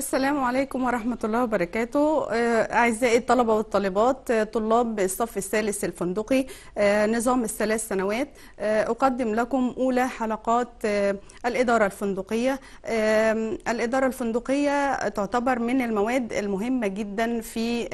السلام عليكم ورحمة الله وبركاته آه، أعزائي الطلبة والطالبات آه، طلاب الصف الثالث الفندقي آه، نظام الثلاث سنوات أقدم لكم أولى حلقات الإدارة الفندقية الإدارة الفندقية تعتبر من المواد المهمة جدا في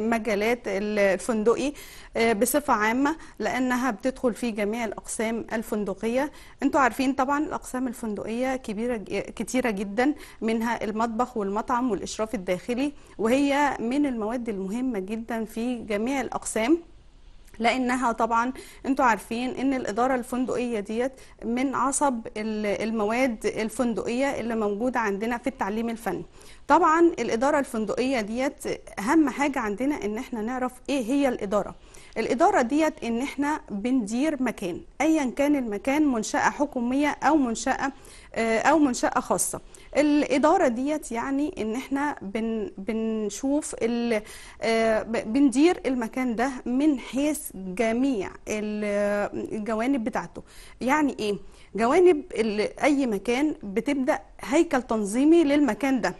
مجالات الفندقي آه، بصفة عامة لأنها بتدخل في جميع الأقسام الفندقية أنتوا عارفين طبعا الأقسام الفندقية كبيرة كتيرة جدا منها المطبخ والمطعم والإشراف الداخلي وهي من المواد المهمة جدا في جميع الأقسام لانها طبعا انتوا عارفين ان الاداره الفندقيه ديت من عصب المواد الفندقيه اللي موجوده عندنا في التعليم الفني طبعا الاداره الفندقيه ديت اهم حاجه عندنا ان احنا نعرف ايه هي الاداره الاداره ديت ان احنا بندير مكان ايا كان المكان منشاه حكوميه او منشاه آه، او منشاه خاصه الاداره ديت يعني ان احنا بن بنشوف آه، بندير المكان ده من حيث جميع الجوانب بتاعته يعني ايه جوانب اي مكان بتبدا هيكل تنظيمي للمكان ده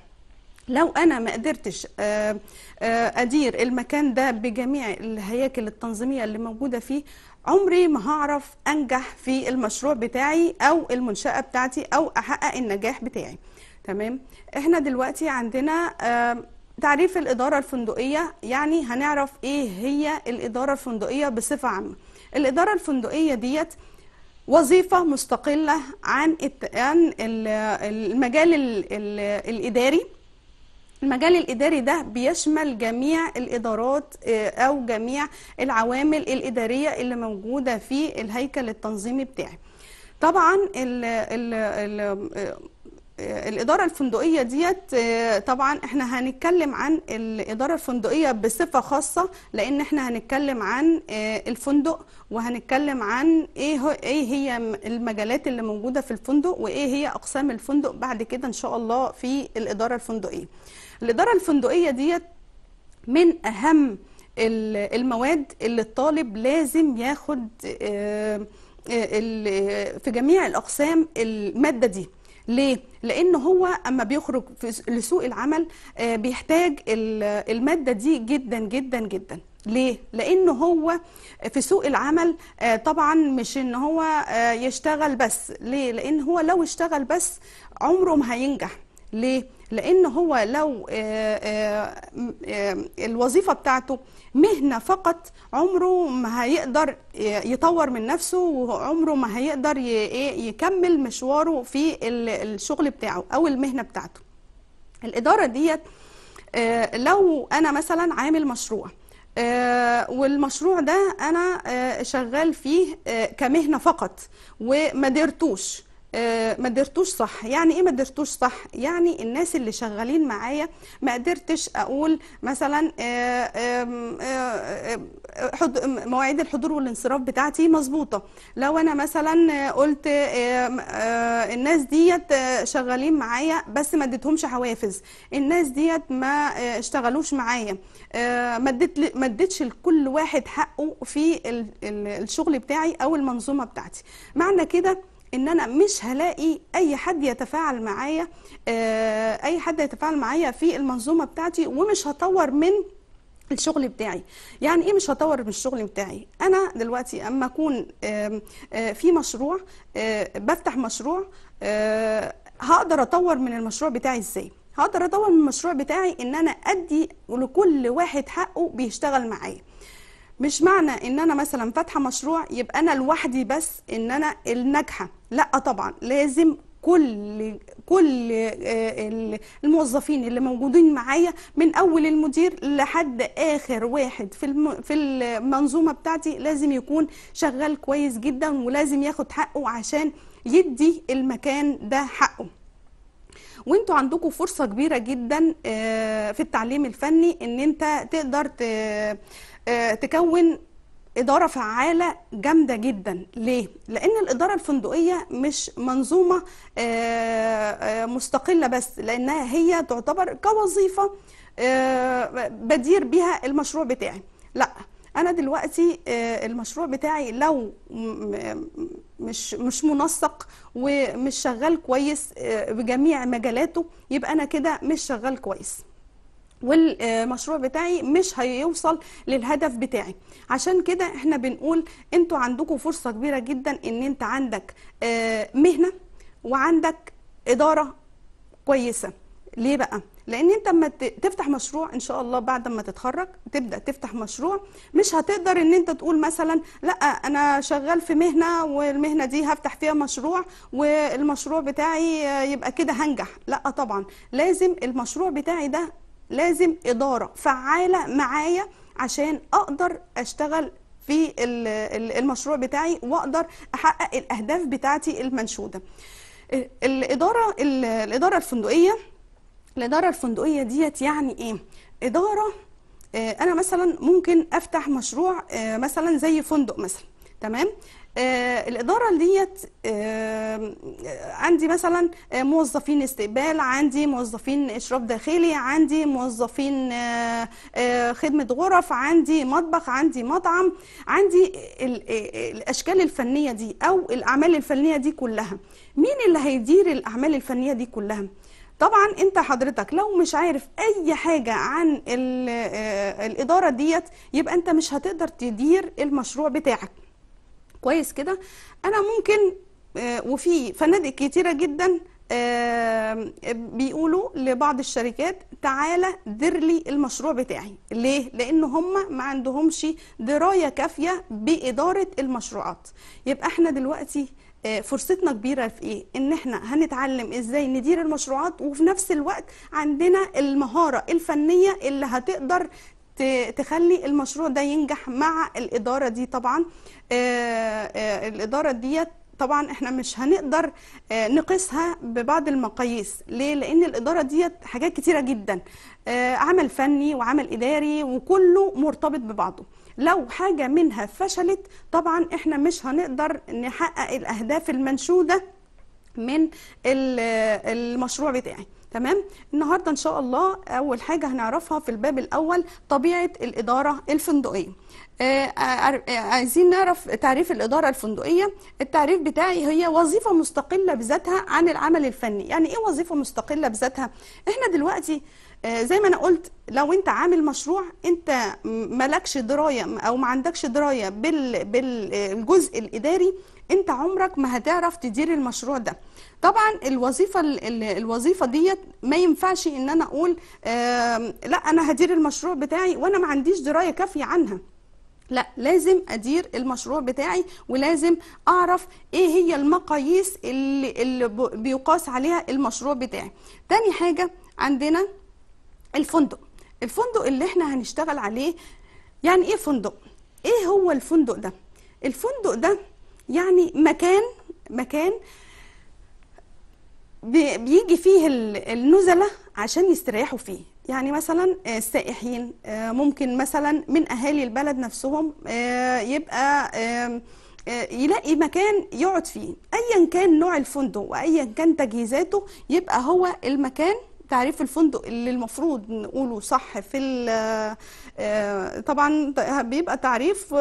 لو انا ما قدرتش آه، آه، ادير المكان ده بجميع الهياكل التنظيميه اللي موجوده فيه عمري ما هعرف انجح في المشروع بتاعي او المنشاه بتاعتي او احقق النجاح بتاعي تمام احنا دلوقتي عندنا آه، تعريف الاداره الفندقيه يعني هنعرف ايه هي الاداره الفندقيه بصفه عامه الاداره الفندقيه ديت وظيفه مستقله عن المجال الاداري المجال الإداري ده بيشمل جميع الإدارات آه، أو جميع العوامل الإدارية اللي موجودة في الهيكل التنظيمي بتاعي طبعا ال ال ال آه، الإدارة الفندقية ديت آه، طبعا احنا هنتكلم عن الإدارة الفندقية بصفة خاصة لأن احنا هنتكلم عن الفندق وهنتكلم عن ايه ايه هي المجالات اللي موجودة في الفندق وايه هي أقسام الفندق بعد كده إن شاء الله في الإدارة الفندقية. الإدارة الفندقية ديت من أهم المواد اللي الطالب لازم ياخد آه، آه، في جميع الأقسام المادة دي ليه؟ لأن هو أما بيخرج لسوق العمل آه، بيحتاج المادة دي جدا جدا جدا ليه؟ لأن هو في سوق العمل طبعا مش إن هو يشتغل بس ليه؟ لأن هو لو اشتغل بس عمره ما هينجح ليه؟ لان هو لو آه، آه، آه، الوظيفه بتاعته مهنه فقط عمره ما هيقدر يطور من نفسه وعمره ما هيقدر إيه، يكمل مشواره في الشغل بتاعه او المهنه بتاعته الاداره ديت لو انا مثلا عامل مشروع والمشروع ده انا شغال فيه كمهنه فقط وما درتوش آه، ما درتوش صح يعني ايه ما درتوش صح يعني الناس اللي شغالين معايا ما قدرتش اقول مثلا آه، آه، مواعيد الحضور والانصراف بتاعتي مظبوطه لو انا مثلا قلت الناس ديت شغالين معايا بس ما اديتهمش حوافز الناس ديت ما اشتغلوش معايا ما اديتش لكل واحد حقه في الشغل بتاعي او المنظومه بتاعتي معنى كده ان انا مش هلاقي اي حد يتفاعل معايا آه، اي حد يتفاعل معايا في المنظومه بتاعتي ومش هطور من الشغل بتاعي يعني ايه مش هطور من الشغل بتاعي انا دلوقتي اما اكون آه، في مشروع آه، بفتح مشروع هقدر اطور من المشروع بتاعي ازاي هقدر اطور من المشروع بتاعي ان انا ادي لكل واحد حقه بيشتغل معايا مش معنى ان انا مثلا فاتحه مشروع يبقى انا لوحدي بس ان انا الناجحه لا طبعا لازم كل كل آه، الموظفين اللي موجودين معايا من اول المدير لحد اخر واحد في في المنظومه بتاعتي لازم يكون شغال كويس جدا ولازم ياخد حقه عشان يدي المكان ده حقه وانتوا عندكم فرصه كبيره جدا آه، في التعليم الفني ان انت تقدر ت... آه، تكون إدارة فعالة جامدة جدا ليه؟ لأن الإدارة الفندقية مش منظومة آه، آه، مستقلة بس لأنها هي تعتبر كوظيفة بدير بها المشروع بتاعي لا انا دلوقتي المشروع بتاعي لو مش مش منسق ومش شغال كويس بجميع مجالاته يبقى انا كده مش شغال كويس والمشروع بتاعي مش هيوصل للهدف بتاعي عشان كده احنا بنقول انتوا عندكم فرصه كبيره جدا ان انت عندك آه، مهنه وعندك اداره كويسه ليه بقى لان انت لما تفتح مشروع ان شاء الله بعد ما تتخرج تبدا تفتح مشروع مش هتقدر ان انت تقول مثلا لا انا شغال في مهنه والمهنه دي هفتح فيها مشروع والمشروع بتاعي يبقى كده هنجح لا طبعا لازم المشروع بتاعي ده لازم إدارة فعالة معايا عشان أقدر أشتغل في المشروع بتاعي وأقدر أحقق الأهداف بتاعتي المنشودة الإدارة, الإدارة الفندقية الإدارة الفندقية ديت يعني إيه؟ إدارة آه، أنا مثلا ممكن أفتح مشروع آه، مثلا زي فندق مثلا تمام؟ آه الإدارة ديت آه عندي مثلا آه، موظفين استقبال عندي موظفين إشراف داخلي عندي موظفين آه, آه، خدمة غرف عندي مطبخ عندي مطعم عندي آه، الأشكال الفنية دي أو الأعمال الفنية دي كلها مين اللي هيدير الأعمال الفنية دي كلها؟ طبعا انت حضرتك لو مش عارف اي حاجة عن الادارة ديت يبقى انت مش هتقدر تدير المشروع بتاعك كويس كده انا ممكن آه، وفي فنادق كتيره جدا آه، بيقولوا لبعض الشركات تعالى دير لي المشروع بتاعي ليه لان هم ما عندهمش درايه كافيه باداره المشروعات يبقى احنا دلوقتي آه، فرصتنا كبيرة في إيه؟ إن إحنا هنتعلم إزاي ندير المشروعات وفي نفس الوقت عندنا المهارة الفنية اللي هتقدر تخلي المشروع ده ينجح مع الإدارة دي طبعا آه، آه، الإدارة ديت طبعا احنا مش هنقدر آه، نقيسها ببعض المقاييس ليه لان الاداره ديت حاجات كتيره جدا عمل فني وعمل اداري وكله مرتبط ببعضه لو حاجه منها فشلت طبعا احنا مش هنقدر نحقق الاهداف المنشوده من المشروع بتاعي تمام النهارده ان شاء الله اول حاجه هنعرفها في الباب الاول طبيعه الاداره الفندقيه آه، آه، آه، عايزين نعرف تعريف الإدارة الفندقية التعريف بتاعي هي وظيفة مستقلة بذاتها عن العمل الفني يعني إيه وظيفة مستقلة بذاتها؟ إحنا دلوقتي زي ما أنا قلت لو أنت عامل مشروع أنت مالكش دراية أو ما عندكش دراية بالجزء الإداري انت عمرك ما هتعرف تدير المشروع ده طبعا الوظيفه الوظيفه ديت ما ينفعش ان انا اقول لا انا هدير المشروع بتاعي وانا ما عنديش درايه كافيه عنها لا لازم ادير المشروع بتاعي ولازم اعرف ايه هي المقاييس اللي, اللي بيقاس عليها المشروع بتاعي تاني حاجه عندنا الفندق الفندق اللي احنا هنشتغل عليه يعني ايه فندق ايه هو الفندق ده الفندق ده يعني مكان مكان بيجي فيه النزلة عشان يستريحوا فيه يعني مثلا آه، السائحين آه، ممكن مثلا من أهالي البلد نفسهم آه، يبقى يلاقي مكان يقعد فيه أيا كان نوع الفندق وأيا كان تجهيزاته يبقى هو المكان تعريف الفندق اللي المفروض نقوله صح في آه، طبعا بيبقى تعريف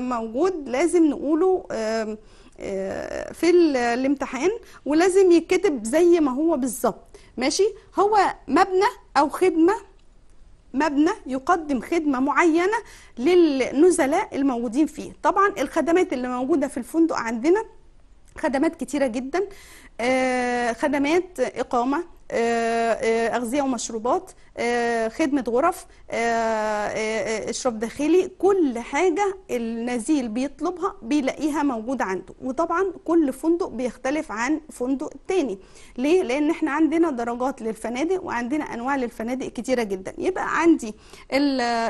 موجود لازم نقوله آه، في الامتحان ولازم يتكتب زي ما هو بالظبط ماشي هو مبنى او خدمه مبنى يقدم خدمه معينه للنزلاء الموجودين فيه طبعا الخدمات اللي موجوده في الفندق عندنا خدمات كتيره جدا آه، خدمات اقامه آه، آه، اغذيه ومشروبات آه، خدمه غرف اشراف داخلي كل حاجه النزيل بيطلبها بيلاقيها موجوده عنده وطبعا كل فندق بيختلف عن فندق تاني ليه لان احنا عندنا درجات للفنادق وعندنا انواع للفنادق كتيره جدا يبقى عندي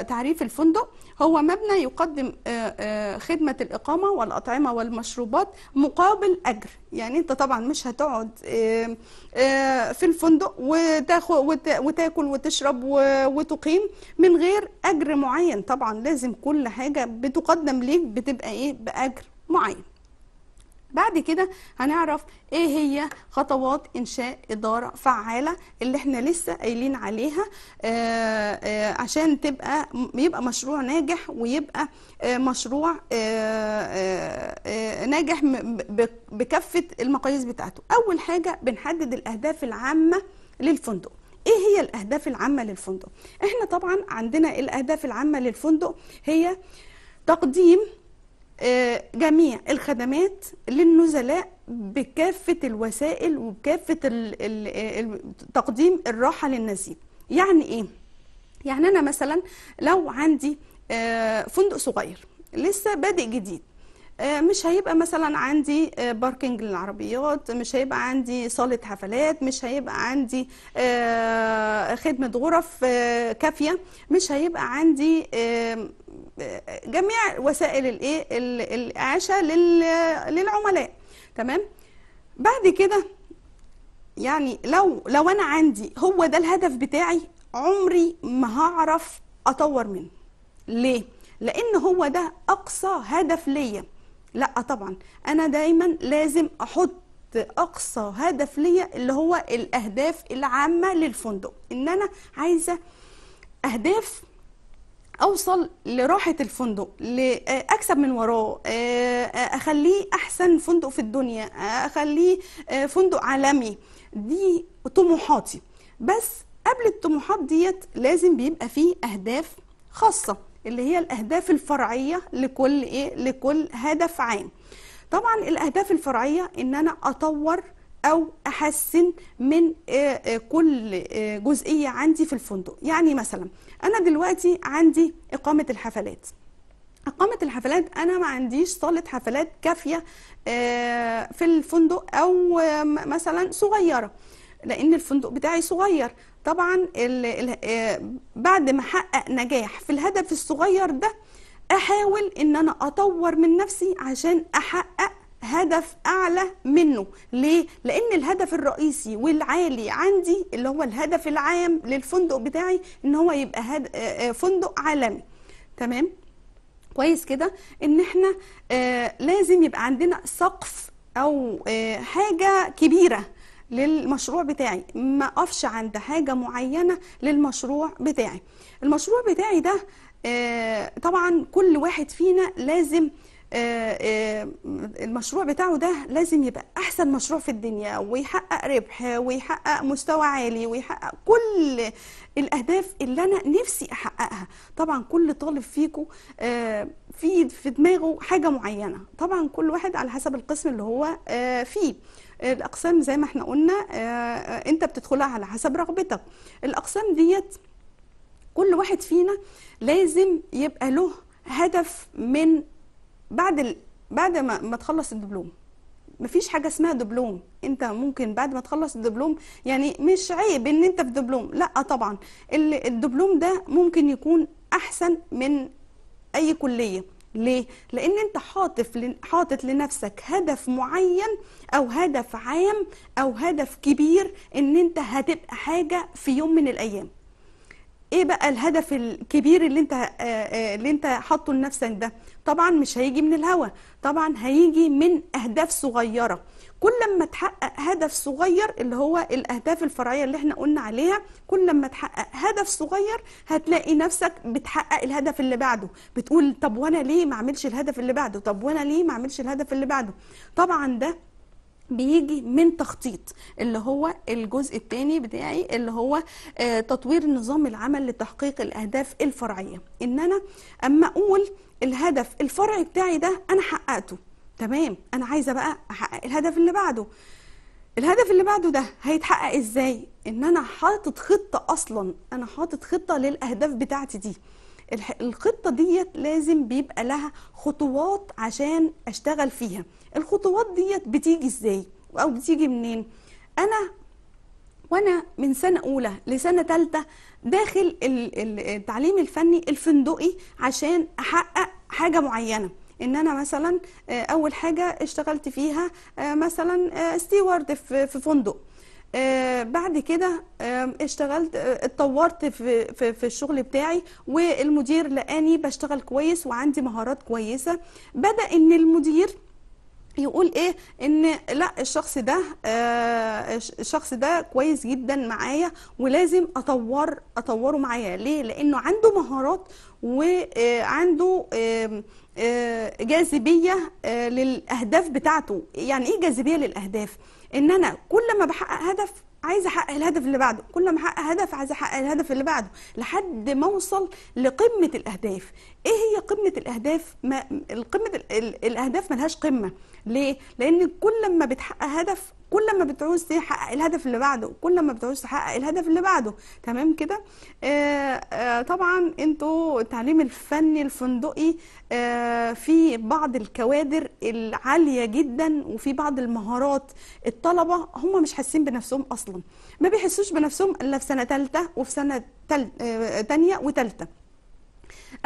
تعريف الفندق هو مبنى يقدم آه، آه، خدمة الإقامة والأطعمة والمشروبات مقابل أجر يعني أنت طبعا مش هتقعد آه، في الفندق وتاكل وتشرب وتقيم من غير أجر معين طبعا لازم كل حاجة بتقدم ليك بتبقى إيه بأجر معين بعد كده هنعرف ايه هي خطوات انشاء اداره فعاله اللي احنا لسه قايلين عليها آه، آه، عشان تبقى يبقى مشروع ناجح ويبقى آه، مشروع ناجح بكافه المقاييس بتاعته اول حاجه بنحدد الاهداف العامه للفندق ايه هي الاهداف العامه للفندق احنا طبعا عندنا الاهداف العامه للفندق هي تقديم آه، جميع الخدمات للنزلاء بكافة الوسائل وبكافة تقديم الراحة للنزيل يعني إيه؟ يعني أنا مثلا لو عندي آه، فندق صغير لسه بادئ جديد آه، مش هيبقى مثلا عندي باركنج آه، للعربيات مش هيبقى عندي صالة حفلات مش هيبقى عندي آه، خدمة غرف كافية مش هيبقى عندي جميع وسائل الايه الاعاشه للعملاء تمام بعد كده يعني لو لو انا عندي هو ده الهدف بتاعي عمري ما هعرف اطور منه ليه لان هو ده اقصى هدف ليا لا طبعا انا دايما لازم احط اقصى هدف ليا اللي هو الاهداف العامه للفندق ان انا عايزه اهداف اوصل لراحه الفندق اكسب من وراه آه، آه، اخليه احسن فندق في الدنيا آه، اخليه فندق عالمي دي طموحاتي بس قبل الطموحات ديت لازم بيبقى فيه اهداف خاصه اللي هي الاهداف الفرعيه لكل ايه لكل هدف عام طبعا الاهداف الفرعيه ان انا اطور او احسن من آه، آه، كل آه، جزئيه عندي في الفندق يعني مثلا انا دلوقتي عندي اقامه الحفلات اقامه الحفلات انا ما عنديش صاله حفلات كافيه في الفندق او مثلا صغيره لان الفندق بتاعي صغير طبعا آه، بعد ما احقق نجاح في الهدف الصغير ده احاول ان انا اطور من نفسي عشان احقق هدف اعلى منه ليه لان الهدف الرئيسي والعالي عندي اللي هو الهدف العام للفندق بتاعي ان هو يبقى هد... آه، آه، فندق عالمي تمام كويس كده ان احنا آه لازم يبقى عندنا سقف او آه حاجه كبيره للمشروع بتاعي ما اقفش عند حاجه معينه للمشروع بتاعي المشروع بتاعي ده آه، طبعا كل واحد فينا لازم آه، آه، المشروع بتاعه ده لازم يبقى احسن مشروع في الدنيا ويحقق ربح ويحقق مستوى عالي ويحقق كل الاهداف اللي انا نفسي احققها طبعا كل طالب فيكم في في دماغه حاجه معينه طبعا كل واحد على حسب القسم اللي هو فيه الاقسام زي ما احنا قلنا آه، آه، انت بتدخلها على حسب رغبتك الاقسام ديت كل واحد فينا لازم يبقى له هدف من بعد بعد ما ما تخلص الدبلوم مفيش حاجه اسمها دبلوم انت ممكن بعد ما تخلص الدبلوم يعني مش عيب ان انت في دبلوم لا طبعا الدبلوم ده ممكن يكون احسن من اي كليه ليه؟ لأن أنت حاطف حاطط لنفسك هدف معين أو هدف عام أو هدف كبير إن أنت هتبقى حاجة في يوم من الأيام. ايه بقى الهدف الكبير اللي انت اللي انت حاطه لنفسك ده طبعا مش هيجي من الهوا طبعا هيجي من اهداف صغيره كل ما تحقق هدف صغير اللي هو الاهداف الفرعيه اللي احنا قلنا عليها كل ما تحقق هدف صغير هتلاقي نفسك بتحقق الهدف اللي بعده بتقول طب وانا ليه ما اعملش الهدف اللي بعده طب وانا ليه ما اعملش الهدف اللي بعده طبعا ده بيجي من تخطيط اللي هو الجزء الثاني بتاعي اللي هو آه، تطوير نظام العمل لتحقيق الاهداف الفرعيه ان انا اما اقول الهدف الفرعي بتاعي ده انا حققته تمام انا عايزه بقى احقق الهدف اللي بعده الهدف اللي بعده ده هيتحقق ازاي ان انا حاطط خطه اصلا انا حاطط خطه للاهداف بتاعتي دي الخطه ديت لازم بيبقى لها خطوات عشان اشتغل فيها الخطوات ديت بتيجي ازاي او بتيجي منين انا وانا من سنه اولى لسنه ثالثه داخل التعليم الفني الفندقي عشان احقق حاجه معينه ان انا مثلا آه، اول حاجه اشتغلت فيها آه، مثلا ستيوارد آه، في فندق بعد كده اشتغلت اتطورت في, في, في الشغل بتاعي والمدير لقاني بشتغل كويس وعندي مهارات كويسه بدا ان المدير يقول ايه ان لا الشخص ده آه الشخص ده كويس جدا معايا ولازم اطور اطوره معايا ليه لانه عنده مهارات وعنده آه آه، جاذبيه آه، للاهداف بتاعته يعني ايه جاذبيه للاهداف ان انا كل ما بحقق هدف عايزه احقق الهدف اللي بعده كل ما احقق هدف عايزه احقق الهدف اللي بعده لحد ما اوصل لقمه الاهداف ايه هي قمه الاهداف ما قمه الاهداف ملهاش قمه ليه لان كل ما بتحقق هدف كل ما بتعوز تحقق الهدف اللي بعده كل ما بتعوز تحقق الهدف اللي بعده تمام كده آه، آه، طبعا انتوا التعليم الفني الفندقي آه، في بعض الكوادر العاليه جدا وفي بعض المهارات الطلبه هم مش حاسين بنفسهم اصلا ما بيحسوش بنفسهم الا في سنه ثالثه وفي سنه تانية وثالثة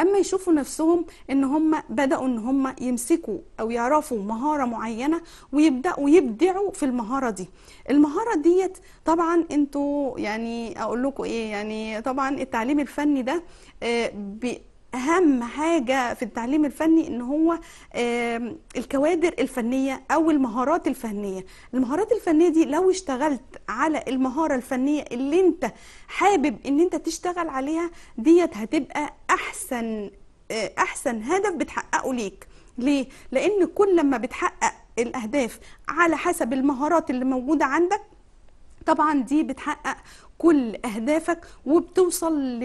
اما يشوفوا نفسهم ان هم بداوا ان هم يمسكوا او يعرفوا مهاره معينه ويبداوا يبدعوا في المهاره دي المهاره ديت طبعا انتوا يعني اقول لكم ايه يعني طبعا التعليم الفني ده آه اهم حاجه في التعليم الفني ان هو الكوادر الفنيه او المهارات الفنيه المهارات الفنيه دي لو اشتغلت على المهاره الفنيه اللي انت حابب ان انت تشتغل عليها ديت هتبقى احسن آه، احسن هدف بتحققه ليك ليه لان كل لما بتحقق الاهداف على حسب المهارات اللي موجوده عندك طبعا دي بتحقق كل اهدافك وبتوصل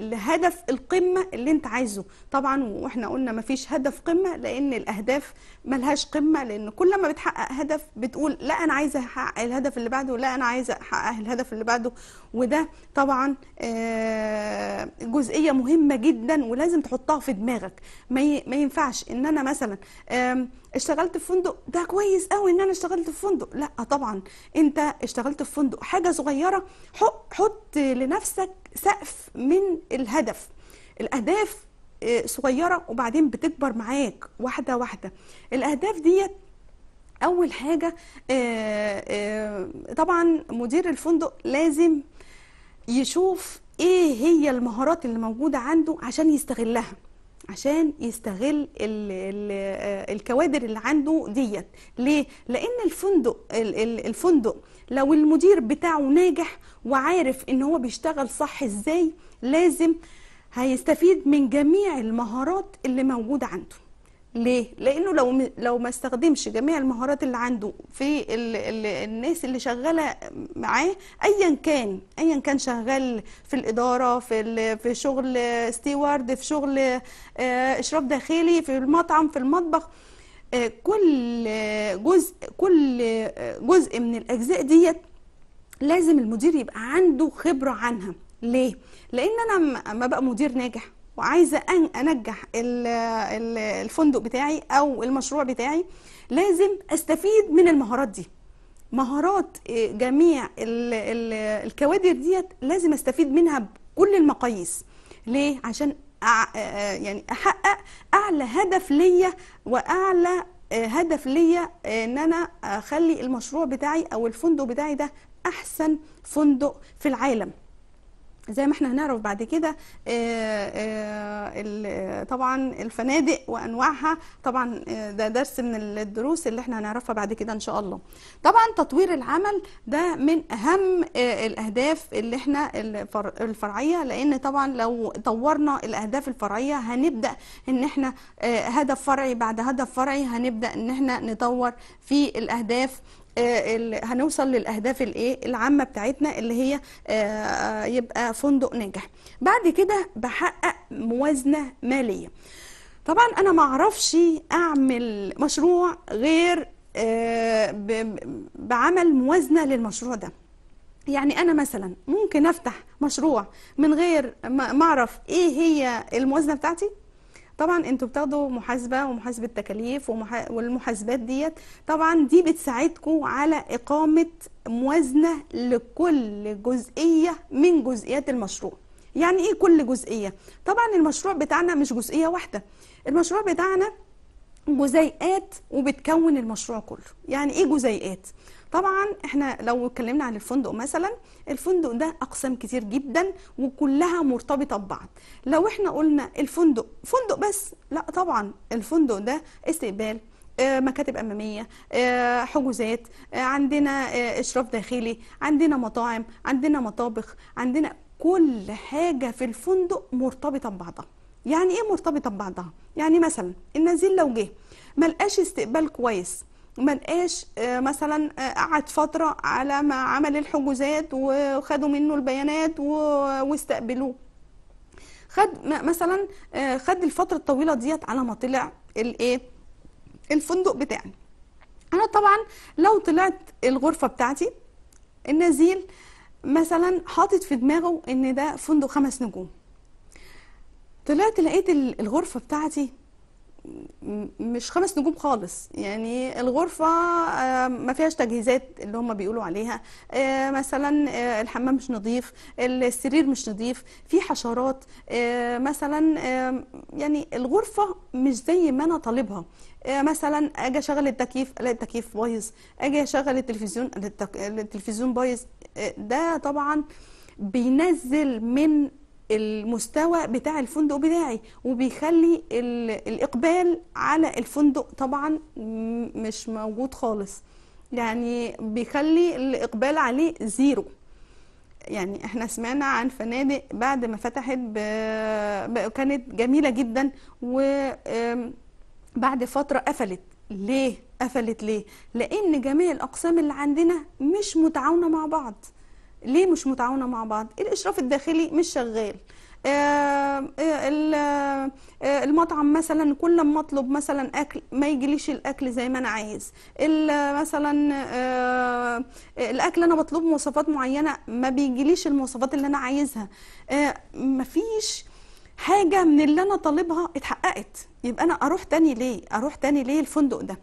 لهدف القمه اللي انت عايزه طبعا واحنا قلنا مفيش هدف قمه لان الاهداف ملهاش قمه لان كل ما بتحقق هدف بتقول لا انا عايزه احقق الهدف اللي بعده لا انا عايزه احقق الهدف اللي بعده وده طبعا آه، جزئيه مهمه جدا ولازم تحطها في دماغك ما ينفعش ان انا مثلا اشتغلت في فندق ده كويس قوي ان انا اشتغلت في فندق لا طبعا انت اشتغلت في فندق حاجه صغيره حط لنفسك سقف من الهدف الاهداف آه، صغيره وبعدين بتكبر معاك واحده واحده الاهداف ديت اول حاجه آه، آه، طبعا مدير الفندق لازم يشوف ايه هي المهارات اللي موجوده عنده عشان يستغلها عشان يستغل الـ الـ الكوادر اللي عنده ديت ليه لان الفندق الفندق لو المدير بتاعه ناجح وعارف ان هو بيشتغل صح ازاي لازم هيستفيد من جميع المهارات اللي موجوده عنده ليه؟ لانه لو لو ما استخدمش جميع المهارات اللي عنده في ال الـ الناس اللي شغاله معاه ايا كان ايا كان شغال في الاداره في في شغل ستيوارد في شغل آه، اشراف داخلي في المطعم في المطبخ آه، كل جزء كل آه، جزء من الاجزاء ديت لازم المدير يبقى عنده خبره عنها ليه؟ لان انا ما بقى مدير ناجح وعايزه ان انجح الفندق بتاعي او المشروع بتاعي لازم استفيد من المهارات دي مهارات آه، جميع الكوادر ديت لازم استفيد منها بكل المقاييس ليه عشان آه، آه، يعني احقق اعلى هدف ليا واعلى هدف ليا ان انا اخلي المشروع بتاعي او الفندق بتاعي ده احسن فندق في العالم زي ما احنا هنعرف بعد كده آه، آه، طبعا الفنادق وانواعها طبعا آه، ده درس من الدروس اللي احنا هنعرفها بعد كده ان شاء الله طبعا تطوير العمل ده من اهم الاهداف اللي احنا الفرعيه لان طبعا لو طورنا الاهداف الفرعيه هنبدا ان احنا هدف فرعي بعد هدف فرعي هنبدا ان احنا نطور في الاهداف آه، هنوصل للاهداف الايه العامه بتاعتنا اللي هي آه، يبقى فندق ناجح بعد كده بحقق موازنه ماليه طبعا انا ما اعرفش اعمل مشروع غير آه، بعمل موازنه للمشروع ده يعني انا مثلا ممكن افتح مشروع من غير ما اعرف ايه هي الموازنه بتاعتي طبعا انتوا بتاخدوا محاسبه ومحاسبه تكاليف ومح... والمحاسبات ديت طبعا دي بتساعدكم على اقامه موازنه لكل جزئيه من جزئيات المشروع يعني ايه كل جزئيه طبعا المشروع بتاعنا مش جزئيه واحده المشروع بتاعنا جزيئات وبتكون المشروع كله يعني ايه جزيئات طبعا احنا لو اتكلمنا عن الفندق مثلا الفندق ده اقسام كتير جدا وكلها مرتبطه ببعض لو احنا قلنا الفندق فندق بس لا طبعا الفندق ده استقبال آه، مكاتب اماميه آه، حجوزات آه، عندنا اشراف داخلي عندنا مطاعم عندنا مطابخ عندنا كل حاجه في الفندق مرتبطه ببعضها يعني ايه مرتبطه ببعضها يعني مثلا النزيل لو جه ملقاش استقبال كويس ما لقاش آه، مثلا آه، قعد فتره على ما عمل الحجوزات وخدوا منه البيانات واستقبلوه خد مثلا آه، خد الفتره الطويله ديت على ما طلع الايه الفندق بتاعي انا طبعا لو طلعت الغرفه بتاعتي النزيل مثلا حاطط في دماغه ان ده فندق خمس نجوم طلعت لقيت الغرفه بتاعتي مش خمس نجوم خالص يعني الغرفة آه، ما فيهاش تجهيزات اللي هم بيقولوا عليها آه، مثلا آه، الحمام مش نظيف السرير مش نظيف في حشرات مثلا يعني الغرفة مش زي ما أنا طالبها مثلا اجي اشغل التكييف الاقي التكييف بايظ اجي اشغل التلفزيون التلفزيون بايظ ده طبعا بينزل من المستوى بتاع الفندق بتاعي وبيخلي الإقبال على الفندق طبعا مش موجود خالص يعني بيخلي الإقبال عليه زيرو يعني احنا سمعنا عن فنادق بعد ما فتحت ب... كانت جميلة جدا وبعد فترة قفلت ليه؟ قفلت ليه؟ لأن جميع الأقسام اللي عندنا مش متعاونة مع بعض ليه مش متعاونه مع بعض الاشراف الداخلي مش شغال آه، آه، آه، المطعم مثلا كل ما اطلب مثلا اكل ما يجيليش الاكل زي ما انا عايز مثلا الاكل انا بطلب مواصفات معينه ما بيجيليش المواصفات اللي انا عايزها مفيش حاجه من اللي انا طالبها اتحققت يبقى انا اروح تاني ليه اروح تاني ليه الفندق ده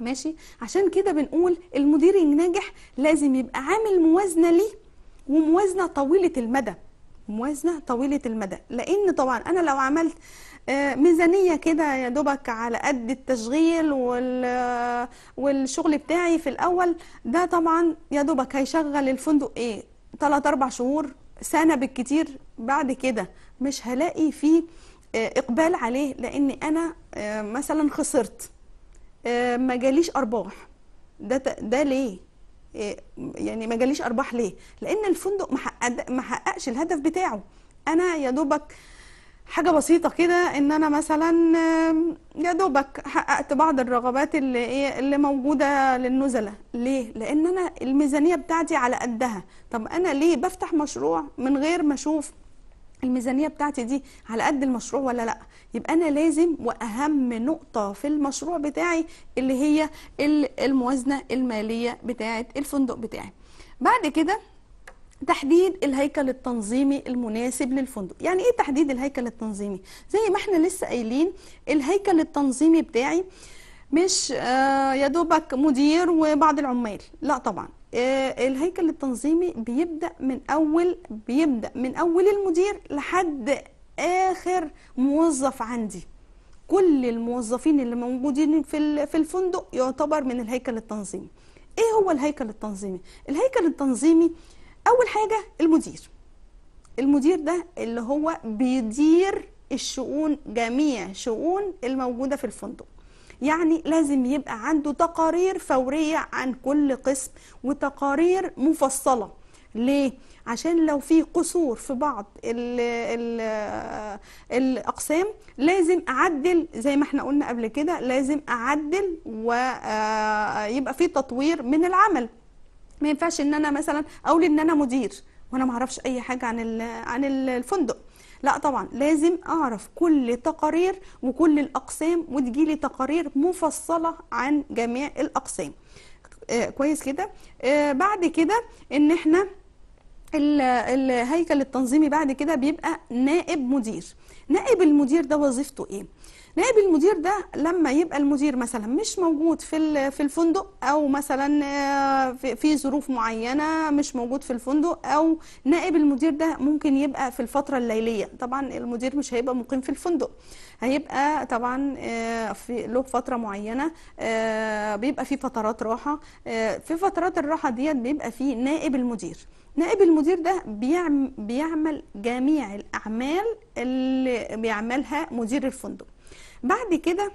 ماشي عشان كده بنقول المدير الناجح لازم يبقى عامل موازنه ليه وموازنه طويله المدى موازنه طويله المدى لان طبعا انا لو عملت آه، ميزانيه كده يا دوبك على قد التشغيل آه، والشغل بتاعي في الاول ده طبعا يا دوبك هيشغل الفندق ايه 3 أربع شهور سنه بالكتير بعد كده مش هلاقي فيه آه، اقبال عليه لان انا مثلا خسرت آه، ما جاليش ارباح ده ده ليه آه، يعني ما جاليش ارباح ليه لان الفندق ما حققش الهدف بتاعه انا يا دوبك حاجه بسيطه كده ان انا مثلا آه، يا دوبك حققت بعض الرغبات اللي ايه اللي موجوده للنزله ليه لان انا الميزانيه بتاعتي على قدها طب انا ليه بفتح مشروع من غير ما اشوف الميزانيه بتاعتي دي على قد المشروع ولا لا يبقى انا لازم واهم نقطه في المشروع بتاعي اللي هي الموازنه الماليه بتاعه الفندق بتاعي بعد كده تحديد الهيكل التنظيمي المناسب للفندق يعني ايه تحديد الهيكل التنظيمي زي ما احنا لسه قايلين الهيكل التنظيمي بتاعي مش آه، يا دوبك مدير وبعض العمال لا طبعا آه، الهيكل التنظيمي بيبدا من اول بيبدا من اول المدير لحد اخر موظف عندي كل الموظفين اللي موجودين في في الفندق يعتبر من الهيكل التنظيمي ايه هو الهيكل التنظيمي الهيكل التنظيمي اول حاجه المدير المدير ده اللي هو بيدير الشؤون جميع شؤون الموجوده في الفندق يعني لازم يبقى عنده تقارير فورية عن كل قسم وتقارير مفصلة ليه؟ عشان لو في قصور في بعض الـ الـ الاقسام لازم اعدل زي ما احنا قلنا قبل كده لازم اعدل ويبقى آه، في تطوير من العمل ما ينفعش ان انا مثلا اقول ان انا مدير وانا ما اعرفش اي حاجه عن عن الفندق لا طبعا لازم اعرف كل تقارير وكل الاقسام وتجيلي تقارير مفصله عن جميع الاقسام آه كويس كده آه بعد كده ان احنا الهيكل التنظيمي بعد كده بيبقى نائب مدير نائب المدير ده وظيفته ايه نائب المدير ده لما يبقى المدير مثلا مش موجود في في الفندق او مثلا آه، في ظروف معينه مش موجود في الفندق او نائب المدير ده ممكن يبقى في الفتره الليليه طبعا المدير مش هيبقى مقيم في الفندق هيبقى طبعا آه، في له فتره معينه آه، بيبقى في فترات راحه في فترات الراحه ديت بيبقى في نائب المدير نائب المدير ده بيعمل جميع الاعمال اللي بيعملها مدير الفندق بعد كده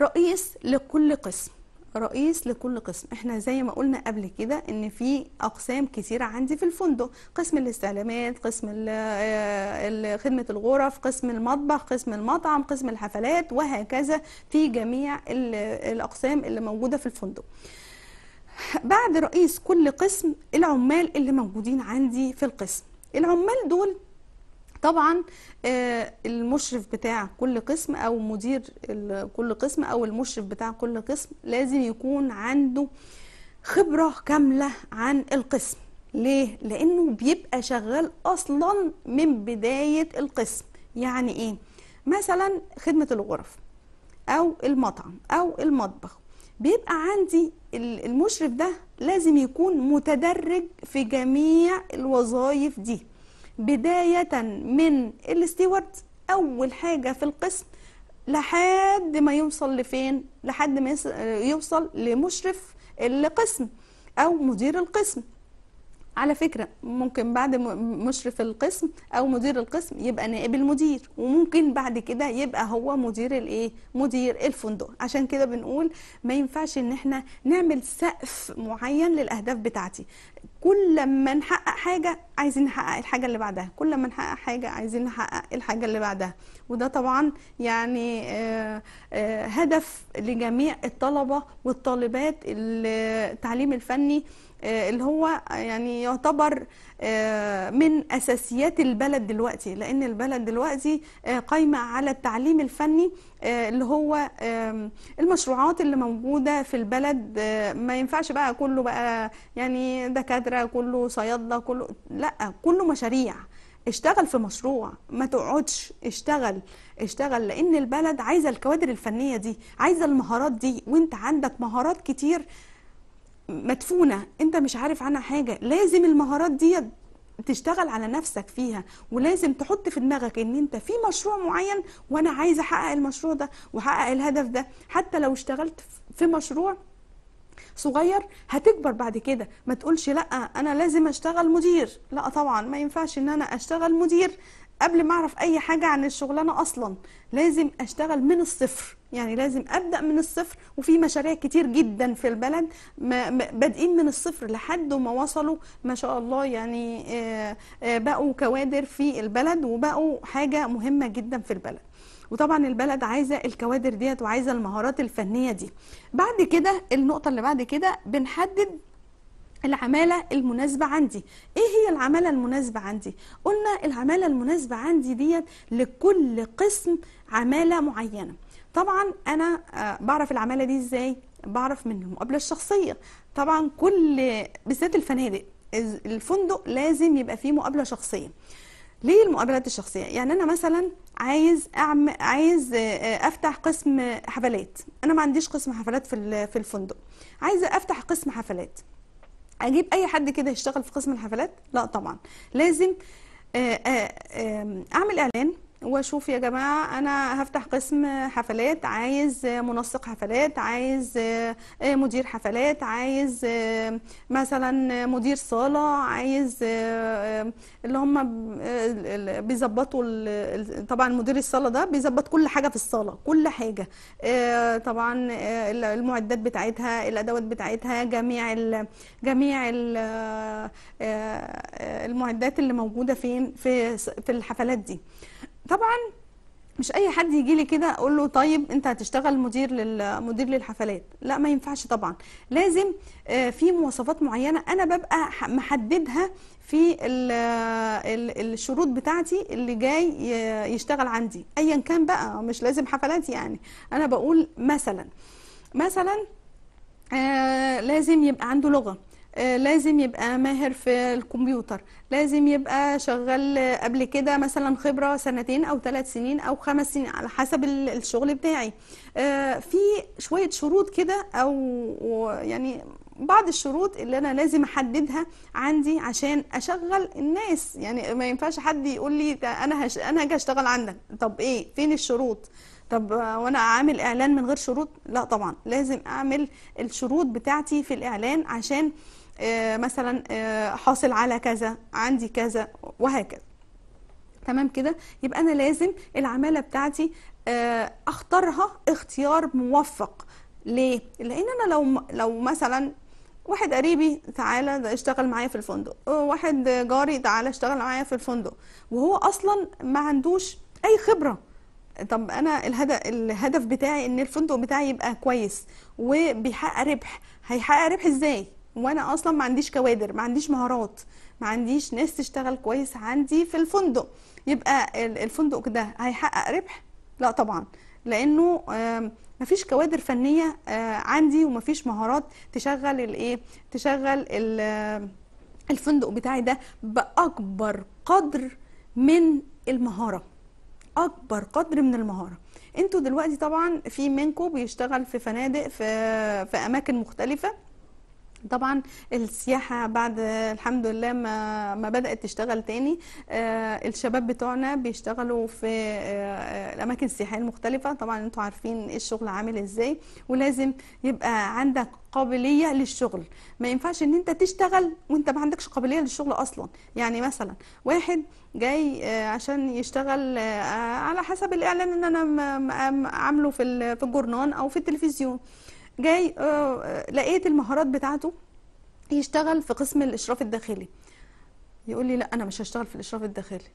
رئيس لكل قسم رئيس لكل قسم احنا زي ما قلنا قبل كده ان في اقسام كتيره عندي في الفندق قسم الاستعلامات قسم آه، خدمه الغرف قسم المطبخ قسم المطعم قسم الحفلات وهكذا في جميع الاقسام اللي موجوده في الفندق بعد رئيس كل قسم العمال اللي موجودين عندي في القسم العمال دول طبعا آه، المشرف بتاع كل قسم او مدير كل قسم او المشرف بتاع كل قسم لازم يكون عنده خبرة كاملة عن القسم ليه؟ لأنه بيبقى شغال أصلا من بداية القسم يعني إيه؟ مثلا خدمة الغرف أو المطعم أو المطبخ بيبقى عندي المشرف ده لازم يكون متدرج في جميع الوظائف دي بداية من الستيوارد أول حاجة في القسم لحد ما يوصل لفين لحد ما يوصل لمشرف القسم أو مدير القسم على فكرة ممكن بعد مشرف القسم أو مدير القسم يبقى نائب المدير وممكن بعد كده يبقى هو مدير الإيه؟ مدير الفندق عشان كده بنقول ما ينفعش إن إحنا نعمل سقف معين للأهداف بتاعتي كل ما نحقق حاجه عايزين نحقق الحاجه اللي بعدها كل ما نحقق حاجه عايزين نحقق الحاجه اللي بعدها وده طبعا يعني آه، آه، هدف لجميع الطلبه والطالبات التعليم الفني آه، اللي هو يعني يعتبر آه، من اساسيات البلد دلوقتي لان البلد دلوقتي آه، قايمه على التعليم الفني اللي هو المشروعات اللي موجوده في البلد ما ينفعش بقى كله بقى يعني دكاتره كله صيادله كله لا كله مشاريع اشتغل في مشروع ما تقعدش اشتغل اشتغل لان البلد عايزه الكوادر الفنيه دي عايزه المهارات دي وانت عندك مهارات كتير مدفونه انت مش عارف عنها حاجه لازم المهارات دي تشتغل على نفسك فيها ولازم تحط في دماغك ان انت في مشروع معين وانا عايز احقق المشروع ده واحقق الهدف ده حتى لو اشتغلت في مشروع صغير هتكبر بعد كده ما تقولش لا انا لازم اشتغل مدير لا طبعا ما ينفعش ان انا اشتغل مدير قبل ما اعرف اي حاجه عن الشغلانه اصلا لازم اشتغل من الصفر يعني لازم ابدا من الصفر وفي مشاريع كتير جدا في البلد بادئين من الصفر لحد ما وصلوا ما شاء الله يعني آه، آه، بقوا كوادر في البلد وبقوا حاجه مهمه جدا في البلد وطبعا البلد عايزه الكوادر ديت وعايزه المهارات الفنيه دي بعد كده النقطه اللي بعد كده بنحدد العمالة المناسبة عندي ايه هي العمالة المناسبة عندي قلنا العمالة المناسبة عندي ديت لكل قسم عمالة معينة طبعا انا آه، بعرف العماله دي ازاي بعرف من المقابله الشخصيه طبعا كل بالذات الفنادق الفندق لازم يبقى فيه مقابله شخصيه ليه المقابلات الشخصيه يعني انا مثلا عايز أعمل عايز آه، آه، افتح قسم حفلات انا ما عنديش قسم حفلات في في الفندق عايزه افتح قسم حفلات اجيب اي حد كده يشتغل في قسم الحفلات لا طبعا لازم اعمل اعلان واشوف يا جماعه انا هفتح قسم حفلات عايز منسق حفلات عايز آه، مدير حفلات عايز آه، مثلا مدير صاله عايز آه، اللي هم بيظبطوا طبعا مدير الصاله ده بيظبط كل حاجه في الصاله كل حاجه طبعا المعدات بتاعتها الادوات بتاعتها جميع جميع المعدات اللي موجوده فين في في الحفلات دي طبعا مش اي حد يجي لي كده اقول له طيب انت هتشتغل مدير للمدير للحفلات لا ما ينفعش طبعا لازم آه، في مواصفات معينه انا ببقى محددها في الشروط بتاعتي اللي جاي يشتغل عندي ايا كان بقى مش لازم حفلات يعني انا بقول مثلا مثلا آه، لازم يبقى عنده لغه آه، لازم يبقى ماهر في الكمبيوتر لازم يبقى شغال قبل كده مثلا خبرة سنتين أو ثلاث سنين أو خمس سنين على حسب الشغل بتاعي آه، في شوية شروط كده أو يعني بعض الشروط اللي انا لازم احددها عندي عشان اشغل الناس يعني ما ينفعش حد يقول لي انا هش... انا هاجي اشتغل عندك طب ايه فين الشروط طب وانا اعمل اعلان من غير شروط لا طبعا لازم اعمل الشروط بتاعتي في الاعلان عشان آه آه، مثلا آه، حاصل على كذا عندي كذا وهكذا تمام كده يبقى انا لازم العماله بتاعتي آه، اختارها اختيار موفق ليه لان انا لو لو مثلا واحد قريبي تعالى اشتغل معايا في الفندق واحد جاري تعالى اشتغل معايا في الفندق وهو اصلا ما عندوش اي خبره طب انا الهدف الهدف بتاعي ان الفندق بتاعي يبقى كويس وبيحقق ربح هيحقق ربح ازاي وانا اصلا ما عنديش كوادر ما عنديش مهارات ما عنديش ناس تشتغل كويس عندي في الفندق يبقى الفندق ده هيحقق ربح لا طبعا لانه ما فيش كوادر فنيه آه، عندي وما فيش مهارات تشغل الايه تشغل الفندق بتاعي ده باكبر قدر من المهاره اكبر قدر من المهاره انتوا دلوقتي طبعا في منكم بيشتغل في فنادق في آه، في اماكن مختلفه طبعا السياحة بعد الحمد لله ما, ما بدأت تشتغل تاني آه الشباب بتوعنا بيشتغلوا في آه الأماكن السياحية المختلفة طبعا انتوا عارفين الشغل عامل ازاي ولازم يبقى عندك قابليه للشغل ما ينفعش ان انت تشتغل وانت ما عندكش قابليه للشغل اصلا يعني مثلا واحد جاي آه، عشان يشتغل آه، على حسب الاعلان ان انا عامله في الجورنان او في التلفزيون جاي آه، آه، لقيت المهارات بتاعته يشتغل في قسم الاشراف الداخلي يقول لي لا انا مش هشتغل في الاشراف الداخلي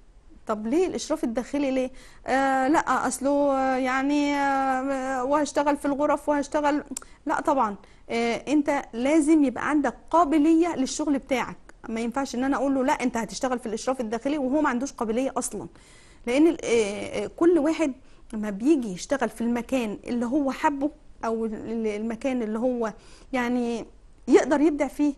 طب ليه الاشراف الداخلي ليه آه لا اصله آه، يعني آه وهشتغل في الغرف وهشتغل لا طبعا آه انت لازم يبقى عندك قابليه للشغل بتاعك ما ينفعش ان انا اقول له لا انت هتشتغل في الاشراف الداخلي وهو ما عندوش قابليه اصلا لان كل واحد لما بيجي يشتغل في المكان اللي هو حبه او المكان اللي هو يعني يقدر يبدع فيه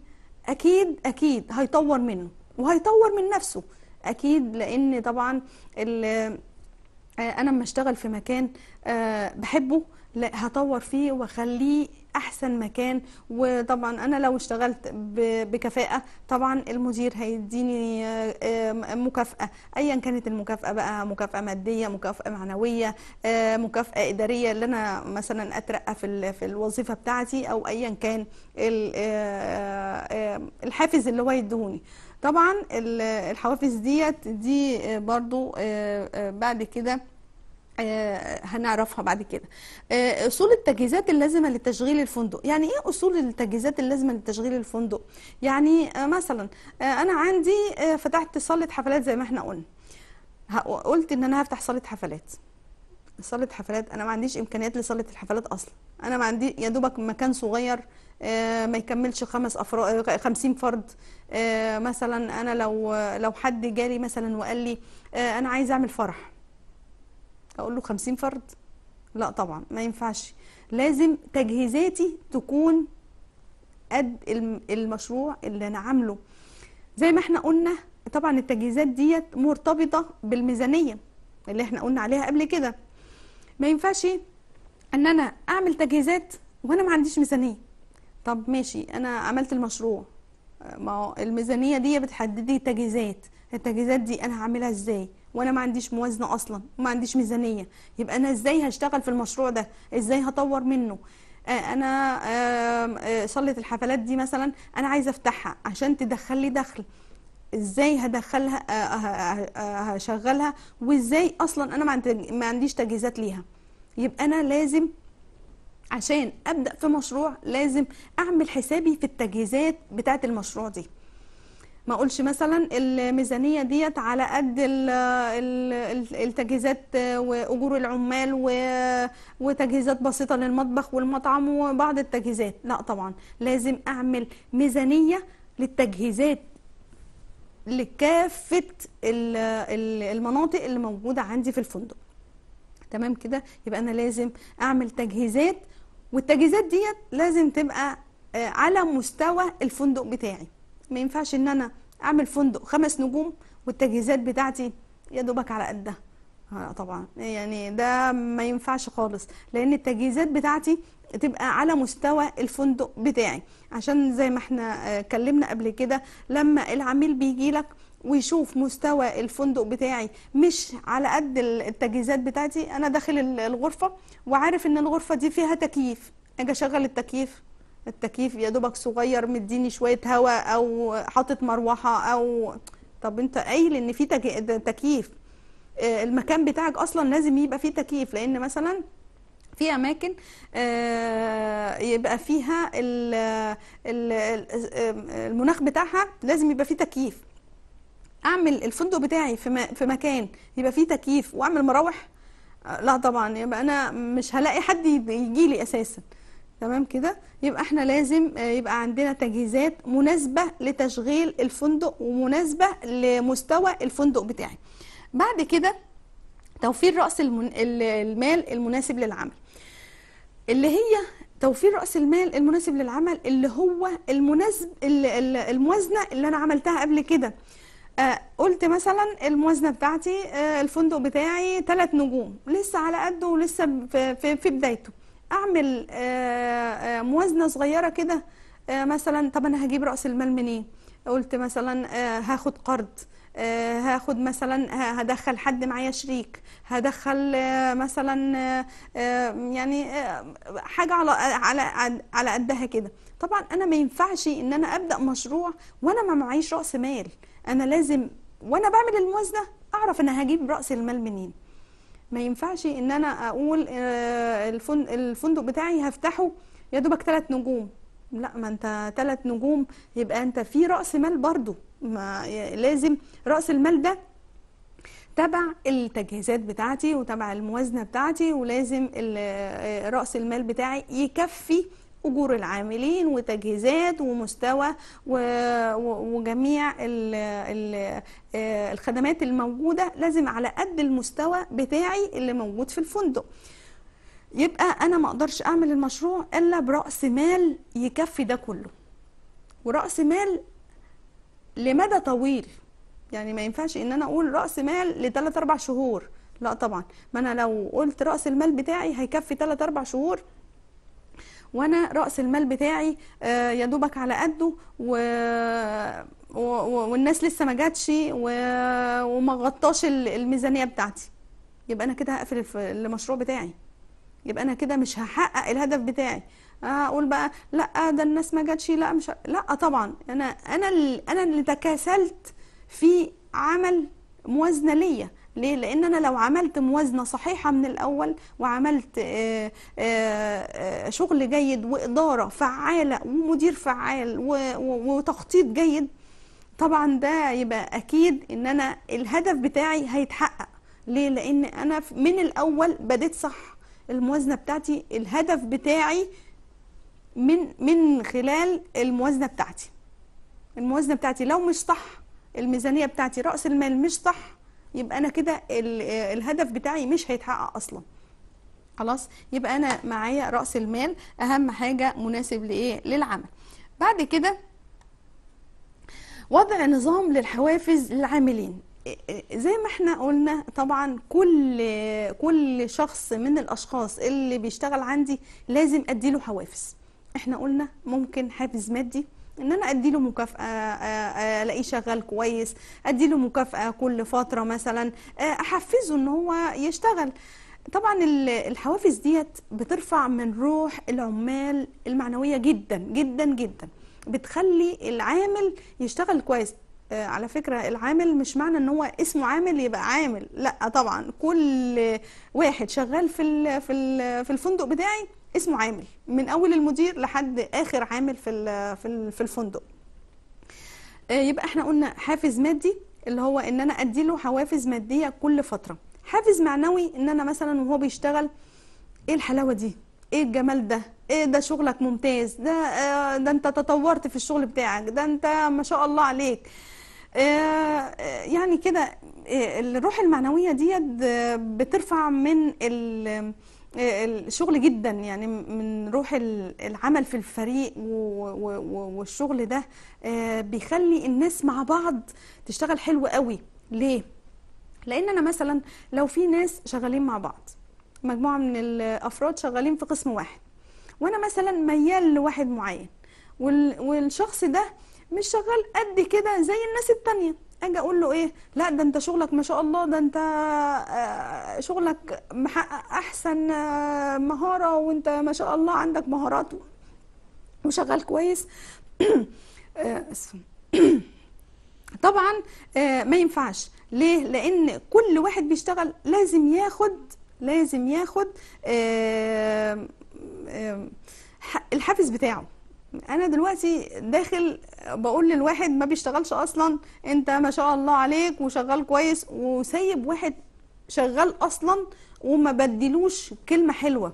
اكيد اكيد هيطور منه وهيطور من نفسه اكيد لان طبعا آه، انا لما اشتغل في مكان آه، بحبه هطور فيه واخليه احسن مكان وطبعا انا لو اشتغلت بكفاءه طبعا المدير هيديني آه، مكافاه ايا كانت المكافاه بقى مكافاه ماديه مكافاه معنويه آه، مكافاه اداريه اللي انا مثلا اترقى في في الوظيفه بتاعتي او ايا كان آه، الحافز اللي هو يدهوني طبعا الحوافز ديت دي برضو بعد كده آه، هنعرفها بعد كده آه، اصول التجهيزات اللازمه لتشغيل الفندق يعني ايه اصول التجهيزات اللازمه لتشغيل الفندق يعني آه، مثلا انا عندي فتحت صاله حفلات زي ما احنا قلنا قلت ان انا هفتح صاله حفلات صاله حفلات انا ما عنديش امكانيات لصاله الحفلات اصلا انا ما عندي يا دوبك مكان صغير ما يكملش خمس افراد 50 فرد مثلا انا لو لو حد جالي مثلا وقال لي انا عايز اعمل فرح اقول له 50 فرد لا طبعا ما ينفعش لازم تجهيزاتي تكون قد المشروع اللي انا عامله زي ما احنا قلنا طبعا التجهيزات ديت مرتبطه بالميزانيه اللي احنا قلنا عليها قبل كده ما ينفعش ان انا اعمل تجهيزات وانا ما عنديش ميزانيه طب ماشي انا عملت المشروع ما الميزانيه دي بتحددي تجهيزات التجهيزات دي انا هعملها ازاي وانا ما عنديش موازنه اصلا وما عنديش ميزانيه يبقى انا ازاي هشتغل في المشروع ده ازاي هطور منه آه، انا صاله آه، الحفلات دي مثلا انا عايزه افتحها عشان تدخل لي دخل ازاي هدخلها آه، هشغلها وازاي اصلا انا ما عنديش تجهيزات ليها يبقى انا لازم عشان ابدا في مشروع لازم اعمل حسابي في التجهيزات بتاعه المشروع دي ما اقولش مثلا الميزانيه ديت على قد التجهيزات واجور العمال وتجهيزات بسيطه للمطبخ والمطعم وبعض التجهيزات لا طبعا لازم اعمل ميزانيه للتجهيزات لكافه المناطق اللي موجوده عندي في الفندق تمام كده يبقى انا لازم اعمل تجهيزات والتجهيزات ديت لازم تبقى آه، على مستوى الفندق بتاعي ما ينفعش ان انا اعمل فندق خمس نجوم والتجهيزات بتاعتي يا دوبك على قدها اه طبعا يعني ده ما ينفعش خالص لان التجهيزات بتاعتي تبقى على مستوى الفندق بتاعي عشان زي ما احنا آه، اتكلمنا قبل كده لما العميل بيجي لك ويشوف مستوى الفندق بتاعي مش على قد التجهيزات بتاعتي انا داخل الغرفه وعارف ان الغرفه دي فيها تكييف اجي اشغل التكييف التكييف يا دوبك صغير مديني شويه هواء او حاطط مروحه او طب انت قايل ان في تكييف آه، المكان بتاعك اصلا لازم يبقى فيه تكييف لان مثلا في اماكن آه، يبقى فيها آه، المناخ بتاعها لازم يبقى فيه تكييف اعمل الفندق بتاعي في مكان يبقى فيه تكييف واعمل مراوح لا طبعا يبقى انا مش هلاقي حد يجي لي اساسا تمام كده يبقى احنا لازم آه، يبقى عندنا تجهيزات مناسبة لتشغيل الفندق ومناسبة لمستوى الفندق بتاعي بعد كده توفير رأس المال المناسب للعمل اللي هي توفير رأس المال المناسب للعمل اللي هو المناسب الموازنة اللي أنا عملتها قبل كده آه، قلت مثلا الموازنة بتاعتي آه، الفندق بتاعي ثلاث نجوم لسه على قده ولسه في بدايته اعمل آه، آه، موازنه صغيره كده آه، مثلا طب انا هجيب راس المال منين قلت مثلا هاخد قرض هاخد مثلا هدخل حد معايا شريك هدخل مثلا يعني حاجه على على على قدها كده طبعا انا ما ينفعش ان انا ابدا مشروع وانا ما معيش راس مال انا لازم وانا بعمل الموازنه اعرف انا هجيب راس المال منين ما ينفعش ان انا اقول آه، الفندق بتاعي هفتحه يا دوبك ثلاث نجوم لا ما انت ثلاث نجوم يبقى انت في راس مال برضو ما لازم راس المال ده تبع التجهيزات بتاعتي وتبع الموازنه بتاعتي ولازم آه، راس المال بتاعي يكفي أجور العاملين وتجهيزات ومستوى وجميع آه، الخدمات الموجودة لازم على قد المستوى بتاعي اللي موجود في الفندق يبقى أنا ما أقدرش أعمل المشروع إلا برأس مال يكفي ده كله ورأس مال لمدى طويل يعني ما ينفعش ان انا اقول راس مال لثلاث اربع شهور لا طبعا ما انا لو قلت راس المال بتاعي هيكفي ثلاث اربع شهور وانا راس المال بتاعي آه، يا دوبك على قده و... و... والناس لسه ما جاتش و... وما غطاش الميزانيه بتاعتي يبقى انا كده هقفل المشروع بتاعي يبقى انا كده مش هحقق الهدف بتاعي اقول بقى لا ده الناس ما جاتش لا مش لا طبعا انا انا اللي انا اللي تكاسلت في عمل موازنه ليا ليه؟ لأن أنا لو عملت موازنة صحيحة من الأول وعملت آه، آه، آه، شغل جيد وإدارة فعالة ومدير فعال وتخطيط جيد طبعا ده يبقى أكيد إن أنا الهدف بتاعي هيتحقق ليه؟ لأن أنا من الأول بديت صح الموازنة بتاعتي الهدف بتاعي من من خلال الموازنة بتاعتي الموازنة بتاعتي لو مش صح الميزانية بتاعتي رأس المال مش صح يبقى انا كده الهدف بتاعي مش هيتحقق اصلا خلاص يبقى انا معايا راس المال اهم حاجه مناسب لايه للعمل بعد كده وضع نظام للحوافز للعاملين زي ما احنا قلنا طبعا كل كل شخص من الاشخاص اللي بيشتغل عندي لازم ادي له حوافز احنا قلنا ممكن حافز مادي ان انا ادي له مكافاه آه، آه، الاقيه شغال كويس ادي له مكافاه كل فتره مثلا آه، احفزه ان هو يشتغل طبعا الحوافز ديت بترفع من روح العمال المعنويه جدا جدا جدا بتخلي العامل يشتغل كويس على فكرة العامل مش معنى ان هو اسمه عامل يبقى عامل لا طبعا كل واحد شغال في في الفندق بتاعي اسمه عامل من اول المدير لحد اخر عامل في في الفندق آه، يبقى احنا قلنا حافز مادي اللي هو ان انا ادي له حوافز ماديه كل فتره حافز معنوي ان انا مثلا وهو بيشتغل ايه الحلاوه دي ايه الجمال ده ايه ده شغلك ممتاز ده آه، ده انت تطورت في الشغل بتاعك ده انت ما شاء الله عليك آه، يعني كده الروح المعنويه ديت بترفع من ال الشغل جدا يعني من روح العمل في الفريق والشغل ده آه، بيخلي الناس مع بعض تشتغل حلو قوي ليه لان انا مثلا لو في ناس شغالين مع بعض مجموعه من الافراد شغالين في قسم واحد وانا مثلا ميال لواحد معين والشخص ده مش شغال قد كده زي الناس التانيه اجي اقول له ايه لا ده انت شغلك ما شاء الله ده انت آه، شغلك محقق احسن آه، مهاره وانت ما شاء الله عندك مهارات وشغال كويس آه، طبعا ما ينفعش ليه لان كل واحد بيشتغل لازم ياخد لازم ياخد الحافز بتاعه انا دلوقتي داخل بقول للواحد ما بيشتغلش اصلا انت ما شاء الله عليك وشغال كويس وسايب واحد شغال اصلا وما بدلوش كلمه حلوه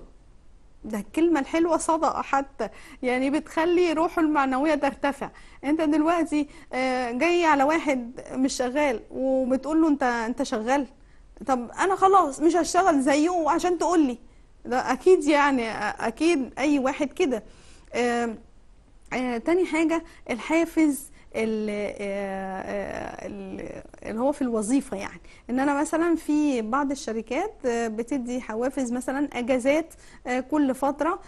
ده الكلمه الحلوه صدقه حتى يعني بتخلي روحه المعنويه ترتفع انت دلوقتي آه، جاي على واحد مش شغال وبتقول له انت انت شغال طب انا خلاص مش هشتغل زيه عشان تقول لي ده اكيد يعني اكيد اي واحد كده آه، تاني حاجة الحافز آه، آه، اللي هو في الوظيفه يعني ان انا مثلا في بعض الشركات آه، بتدي حوافز مثلا اجازات كل فتره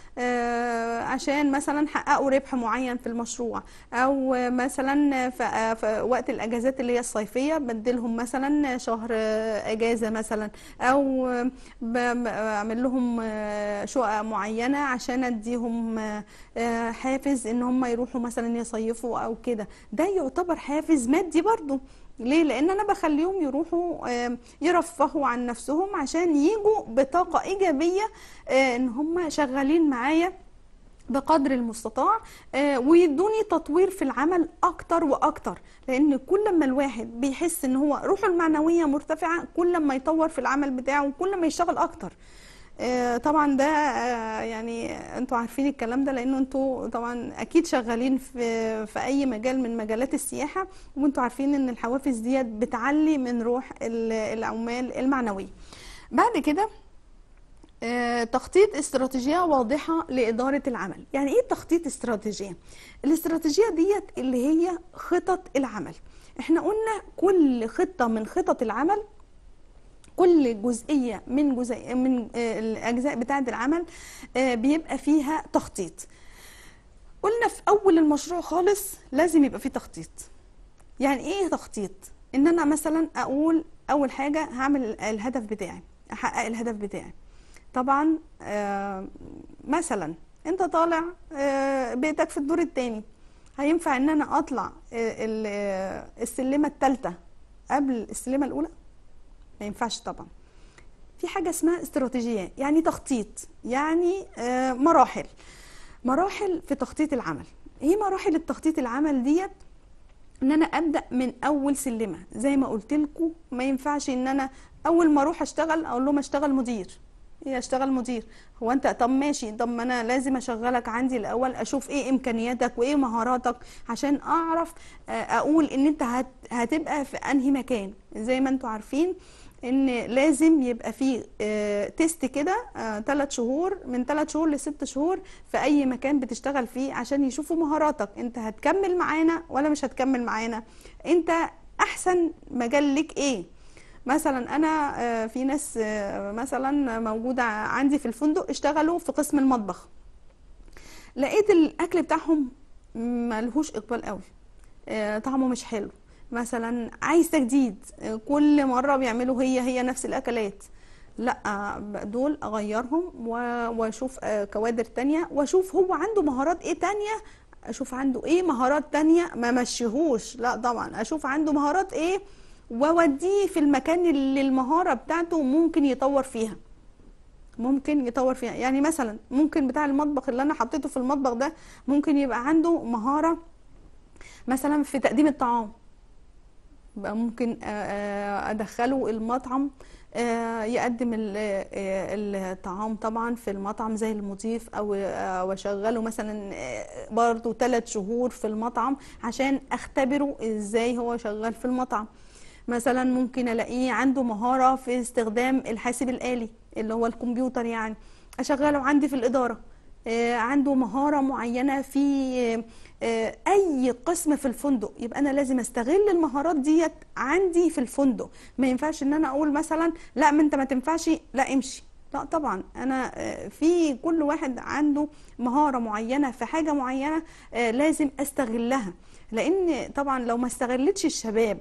عشان مثلا حققوا ربح معين في المشروع او مثلا في وقت الاجازات اللي هي الصيفيه بدلهم مثلا شهر اجازه مثلا او بعمل لهم شقق معينه عشان اديهم حافز ان هم يروحوا مثلا يصيفوا او كده ده يعتبر حافز مادي برضه ليه؟ لأن أنا بخليهم يروحوا يرفهوا عن نفسهم عشان يجوا بطاقة إيجابية آه، إن هم شغالين معايا بقدر المستطاع آه، ويدوني تطوير في العمل اكتر واكتر لان كل ما الواحد بيحس ان هو روحه المعنويه مرتفعه كل ما يطور في العمل بتاعه وكل ما يشتغل اكتر آه، طبعا ده آه، يعني انتوا عارفين الكلام ده لان انتوا طبعا اكيد شغالين في في اي مجال من مجالات السياحه وانتوا عارفين ان الحوافز ديت بتعلي من روح العمال المعنويه بعد كده آه، تخطيط استراتيجيه واضحه لاداره العمل يعني ايه تخطيط استراتيجيه الاستراتيجيه ديت اللي هي خطط العمل احنا قلنا كل خطه من خطط العمل كل جزئيه من جزء من آه، الاجزاء بتاعه العمل آه، بيبقى فيها تخطيط قلنا في اول المشروع خالص لازم يبقى فيه تخطيط يعني ايه تخطيط ان انا مثلا اقول اول حاجه هعمل الهدف بتاعي احقق الهدف بتاعي طبعا آه، مثلا انت طالع بيتك في الدور الثاني هينفع ان انا اطلع السلمه الثالثه قبل السلمه الاولى ما ينفعش طبعا في حاجه اسمها استراتيجية يعني تخطيط يعني آه، مراحل مراحل في تخطيط العمل ايه مراحل التخطيط العمل ديت ان انا ابدا من اول سلمه زي ما قلت لكم ما ينفعش ان انا اول ما اروح اشتغل اقول لهم اشتغل مدير ايه اشتغل مدير هو انت طب ماشي طب ما انا لازم اشغلك عندي الاول اشوف ايه امكانياتك وايه مهاراتك عشان اعرف آه، اقول ان انت هتبقى في انهي مكان زي ما انتوا عارفين ان لازم يبقى في تيست آه، كده ثلاث آه، شهور من ثلاث شهور لست شهور في اي مكان بتشتغل فيه عشان يشوفوا مهاراتك انت هتكمل معانا ولا مش هتكمل معانا انت احسن مجال لك ايه مثلا انا آه، في ناس مثلا موجوده عندي في الفندق اشتغلوا في قسم المطبخ لقيت الاكل بتاعهم ملهوش اقبال قوي طعمه مش حلو مثلا عايز تجديد كل مره بيعملوا هي هي نفس الاكلات لا دول اغيرهم واشوف آه، كوادر تانية واشوف هو عنده مهارات ايه تانية اشوف عنده ايه مهارات تانية ما مشيهوش لا طبعا اشوف عنده مهارات ايه واوديه في المكان اللي المهاره بتاعته ممكن يطور فيها ممكن يطور فيها يعني مثلا ممكن بتاع المطبخ اللي انا حطيته في المطبخ ده ممكن يبقى عنده مهاره مثلا في تقديم الطعام بقى ممكن آه، آه، ادخله المطعم آه، يقدم الطعام طبعا في المطعم زي المضيف او واشغله مثلا برضه ثلاث شهور في المطعم عشان اختبره ازاي هو شغال في المطعم مثلا ممكن الاقيه عنده مهاره في استخدام الحاسب الالي اللي هو الكمبيوتر يعني اشغله عندي في الاداره آه، عنده مهارة معينة في آه، آه، اي قسم في الفندق يبقى انا لازم استغل المهارات ديت عندي في الفندق ما ينفعش ان انا اقول مثلا لا ما انت ما تنفعش لا امشي لا طبعا انا في كل واحد عنده مهاره معينه في حاجه معينه لازم استغلها لان طبعا لو ما استغلتش الشباب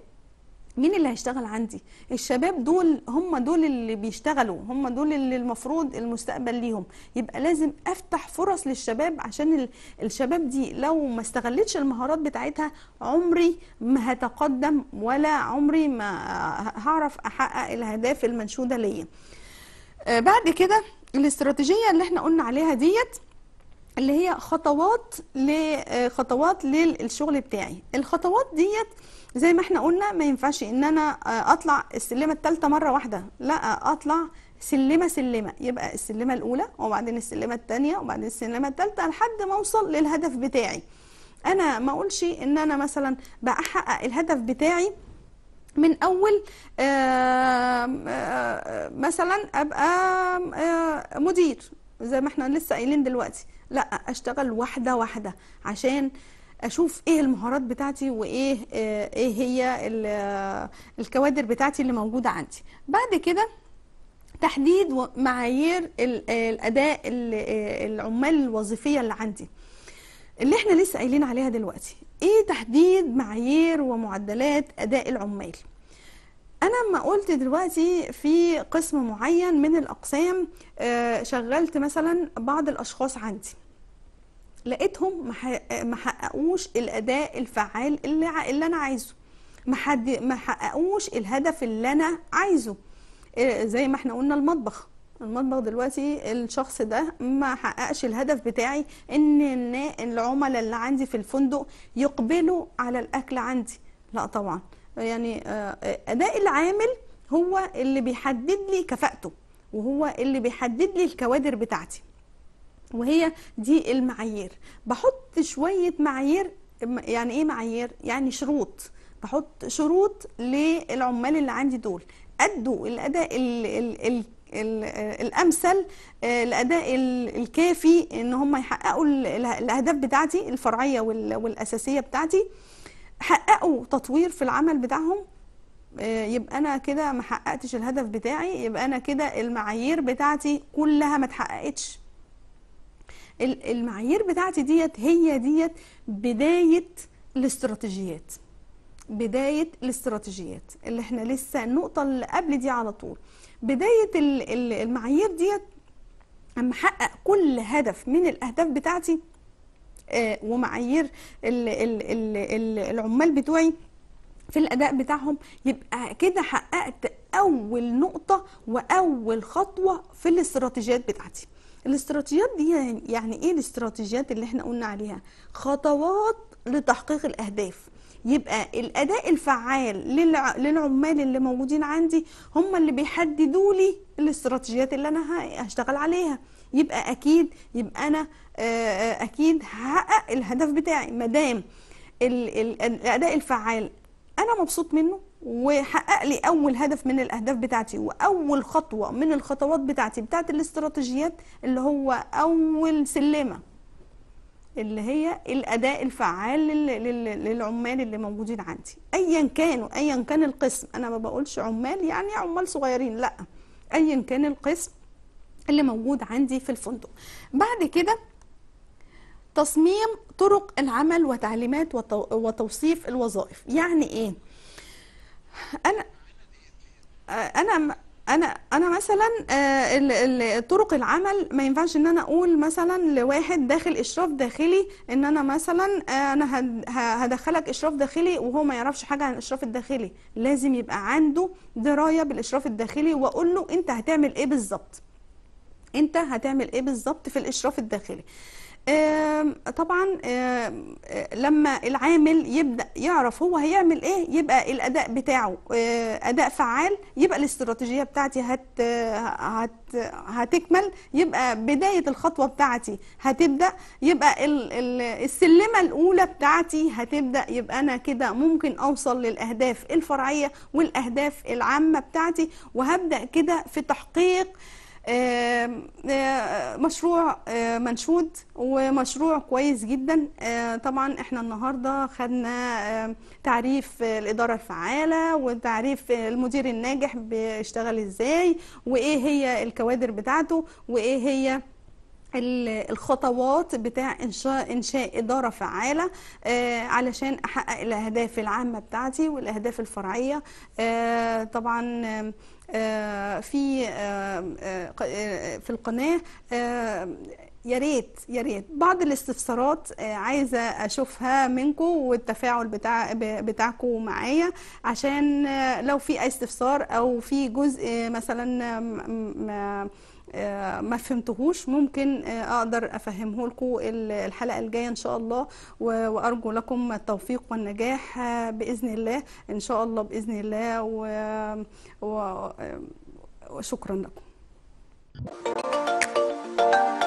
مين اللي هيشتغل عندي الشباب دول هم دول اللي بيشتغلوا هم دول اللي المفروض المستقبل ليهم يبقى لازم افتح فرص للشباب عشان الشباب دي لو ما استغلتش المهارات بتاعتها عمري ما هتقدم ولا عمري ما هعرف احقق الاهداف المنشوده ليا آه، بعد كده الاستراتيجيه اللي احنا قلنا عليها ديت اللي هي خطوات لخطوات للشغل بتاعي الخطوات ديت زي ما احنا قلنا ما ينفعش ان انا آه، اطلع السلمه الثالثه مره واحده لا آه، اطلع سلمه سلمه يبقى السلمه الاولى وبعدين السلمه الثانيه وبعدين السلمه الثالثه لحد ما اوصل للهدف بتاعي انا ما اقولش ان انا مثلا بحقق الهدف بتاعي من اول آه، مثلا ابقى مدير زي ما احنا لسه قايلين دلوقتي لا اشتغل واحده واحده عشان اشوف ايه المهارات بتاعتي وايه آه، ايه هي آه، الكوادر بتاعتي اللي موجوده عندي بعد كده تحديد معايير آه، الاداء العمال الوظيفيه اللي عندي اللي احنا لسه قايلين عليها دلوقتي ايه تحديد معايير ومعدلات اداء العمال انا ما قلت دلوقتي في قسم معين من الاقسام شغلت مثلا بعض الاشخاص عندي لقيتهم ما حققوش الاداء الفعال اللي, اللي انا عايزه ما حققوش الهدف اللي انا عايزه آه، زي ما احنا قلنا المطبخ المطبخ دلوقتي الشخص ده ما حققش الهدف بتاعي ان العملاء اللي عندي في الفندق يقبلوا على الاكل عندي لا طبعا يعني آه، اداء العامل هو اللي بيحدد لي كفاءته وهو اللي بيحدد لي الكوادر بتاعتي وهي دي المعايير بحط شوية معايير يعني ايه معايير يعني شروط بحط شروط للعمال اللي عندي دول ادوا الاداء ال ال الـ الامثل آه، الاداء الكافي ان هم يحققوا الاهداف بتاعتي الفرعيه والاساسيه بتاعتي حققوا تطوير في العمل بتاعهم آه، يبقى انا كده ما حققتش الهدف بتاعي يبقى انا كده المعايير بتاعتي كلها ما اتحققتش المعايير بتاعتي ديت هي ديت بدايه الاستراتيجيات بدايه الاستراتيجيات اللي احنا لسه النقطه اللي قبل دي على طول بدايه المعايير ديت اما احقق كل هدف من الاهداف بتاعتي آه، ومعايير العمال بتوعي في الاداء بتاعهم يبقى كده حققت اول نقطه واول خطوه في الاستراتيجيات بتاعتي الاستراتيجيات دي يعني-, يعني ايه الاستراتيجيات اللي احنا قلنا عليها خطوات لتحقيق الاهداف يبقى الاداء الفعال للعمال اللي موجودين عندي هم اللي بيحددوا لي الاستراتيجيات اللي انا هشتغل عليها يبقى اكيد يبقى انا آه، آه، اكيد هحقق الهدف بتاعي ما دام الاداء الفعال انا مبسوط منه وحقق لي اول هدف من الاهداف بتاعتي واول خطوه من الخطوات بتاعتي بتاعت الاستراتيجيات اللي هو اول سلمه اللي هي الاداء الفعال للعمال اللي موجودين عندي ايا كانوا ايا كان القسم انا ما بقولش عمال يعني عمال صغيرين لا ايا كان القسم اللي موجود عندي في الفندق بعد كده تصميم طرق العمل وتعليمات وتوصيف الوظائف يعني ايه انا انا انا انا مثلا آه، طرق العمل ما ينفعش ان انا اقول مثلا لواحد داخل اشراف داخلي ان انا مثلا آه، انا هدخلك اشراف داخلي وهو ما يعرفش حاجه عن الاشراف الداخلي لازم يبقى عنده درايه بالاشراف الداخلي واقول له انت هتعمل ايه بالظبط انت هتعمل ايه بالظبط في الاشراف الداخلي طبعا لما العامل يبدا يعرف هو هيعمل ايه يبقى الاداء بتاعه آه، اداء فعال يبقى الاستراتيجيه بتاعتي هت هت هتكمل يبقى بدايه الخطوه بتاعتي هتبدا يبقى السلمه الاولى بتاعتي هتبدا يبقى انا كده ممكن اوصل للاهداف الفرعيه والاهداف العامه بتاعتي وهبدا كده في تحقيق آه، آه، مشروع آه، منشود ومشروع كويس جدا طبعا احنا النهارده خدنا تعريف الاداره الفعاله وتعريف المدير الناجح بيشتغل ازاي وايه هي الكوادر بتاعته وايه هي الخطوات بتاع إنشاء, إنشاء إدارة فعالة علشان أحقق الأهداف العامة بتاعتي والأهداف الفرعية طبعا آه، في آه، آه، في القناه يا ريت يا ريت بعض الاستفسارات عايزه اشوفها منكم والتفاعل بتاع بتاعكم معايا عشان لو في اي استفسار او في جزء مثلا آه، ما فهمتهوش ممكن آه، اقدر افهمه لكم الحلقه الجايه ان شاء الله وارجو لكم التوفيق والنجاح آه، باذن الله ان شاء الله باذن الله وشكرا لكم